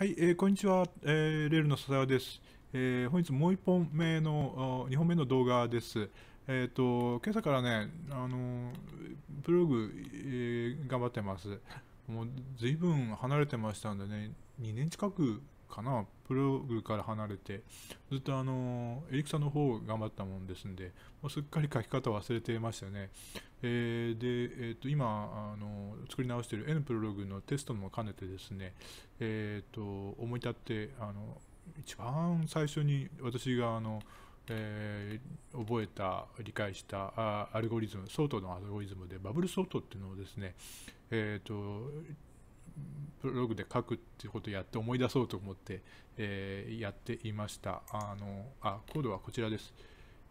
はい、えー、こんにちは、えー、レールの笹谷です、えー、本日もう1本目の2本目の動画です。えっ、ー、と今朝からね、あのブログ、えー、頑張ってます。もう随分離れてましたんでね、2年近くかな、ブログから離れて、ずっとあのエリクサの方頑張ったもんですんで、もうすっかり書き方忘れてましたね。えー、で、えっ、ー、と、今あの、作り直している N プロログのテストも兼ねてですね、えっ、ー、と、思い立って、あの、一番最初に私が、あの、えー、覚えた、理解したあアルゴリズム、ソートのアルゴリズムで、バブルソートっていうのをですね、えっ、と、ブログで書くっていうことをやって思い出そうと思って、えー、やっていました。あの、あ、コードはこちらです。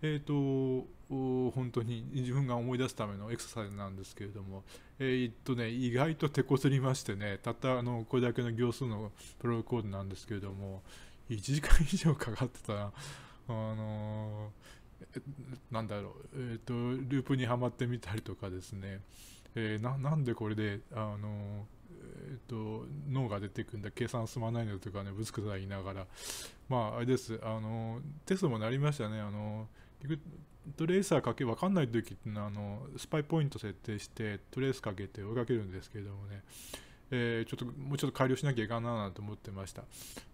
えっ、ー、と、本当に自分が思い出すためのエクササイズなんですけれども、えー、っとね、意外と手こずりましてね、たったあのこれだけの行数のプロコードなんですけれども、1時間以上かかってたら、あのなんだろう、えっと、ループにはまってみたりとかですね、えー、なんでこれで、あのえっと、脳が出てくんだ、計算進まないんだとかね、ぶつくさ言いながら、まあ、あれです、あの、テストもなりましたね、あの、トレーサーかけ分かんない時っていうのはあのスパイポイント設定してトレースかけて追いかけるんですけれどもね、えー、ちょっともうちょっと改良しなきゃいかんなと思ってました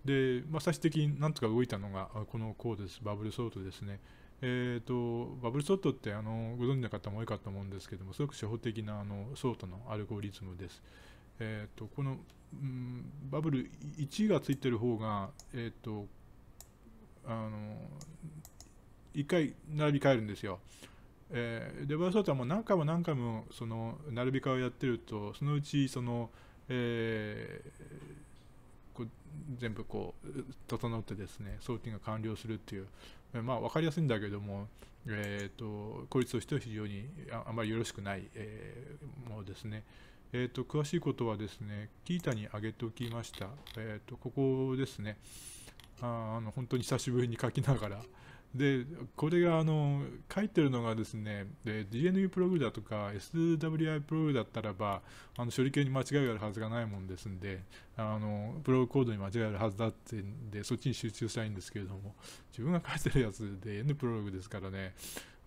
で、まあ、最終的になんとか動いたのがこのコードですバブルソートですねえーと、バブルソートってあのご存知の方も多いかと思うんですけどもすごく初歩的なあのソートのアルゴリズムです、えーと、この、うん、バブル1がついてる方が、えーとあの一回並び替えるんですよ。えー、デバイスソはもう何回も何回もその並び替えをやってるとそのうちその、えー、こ全部こう整ってですね送金が完了するっていう、えー、まあ分かりやすいんだけども、えーと、効率としては非常にああまりよろしくない、えー、ものですね。えーと、詳しいことはですね、キータに上げておきました。えーと、とここですねあ。あの本当に久しぶりに書きながら、で、これがあの書いてるのがですね、DNU プログだとか SWI プログだったらば、あの処理系に間違いがあるはずがないもんですんで、あのプログコードに間違いがあるはずだってんで、そっちに集中したいんですけれども、自分が書いてるやつで N プログですからね、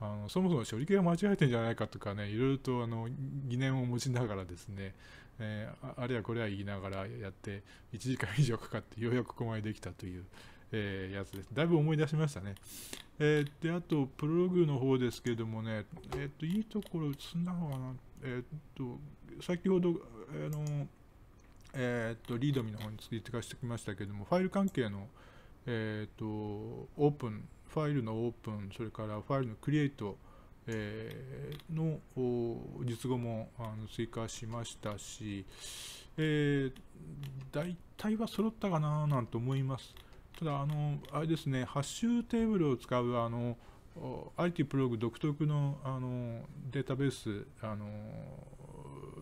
あのそもそも処理系が間違えてんじゃないかとかね、いろいろとあの疑念を持ちながらですね、えあれやこれや言いながらやって、1時間以上かかって、ようやくここまでできたという。えー、やつです。だいぶ思い出しましたね。えー、で、あと、プログの方ですけどもね、えっ、ー、と、いいところ映んだのかな、えっ、と、先ほど、あの、えっ、と、リードミの方について書かせてきましたけども、ファイル関係の、えっ、と、オープン、ファイルのオープン、それからファイルのクリエイト、えー、の実語もあの追加しましたし、えー、大体は揃ったかななんて思います。ただあの、あれですね、ハッシュテーブルを使うあの IT プログ独特のあのデータベースあの、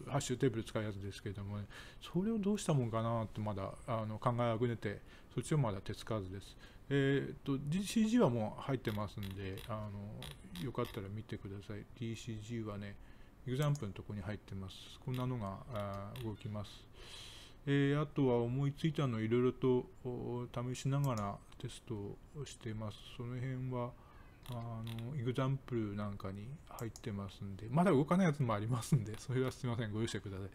ハッシュテーブル使うやつですけれども、ね、それをどうしたもんかなってまだあの考えあぐねて、そっちはまだ手つかずです。えっ、ー、と、DCG はもう入ってますんであの、よかったら見てください。DCG はね、example のとこに入ってます。こんなのが動きます。えー、あとは思いついたのをいろいろと試しながらテストをしてます。その辺は、あの、イグザンプルなんかに入ってますんで、まだ動かないやつもありますんで、それはすみません、ご容赦ください。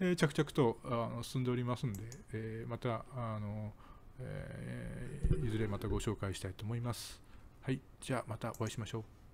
えー、着々とあの進んでおりますんで、えー、また、あの、えー、いずれまたご紹介したいと思います。はい、じゃあまたお会いしましょう。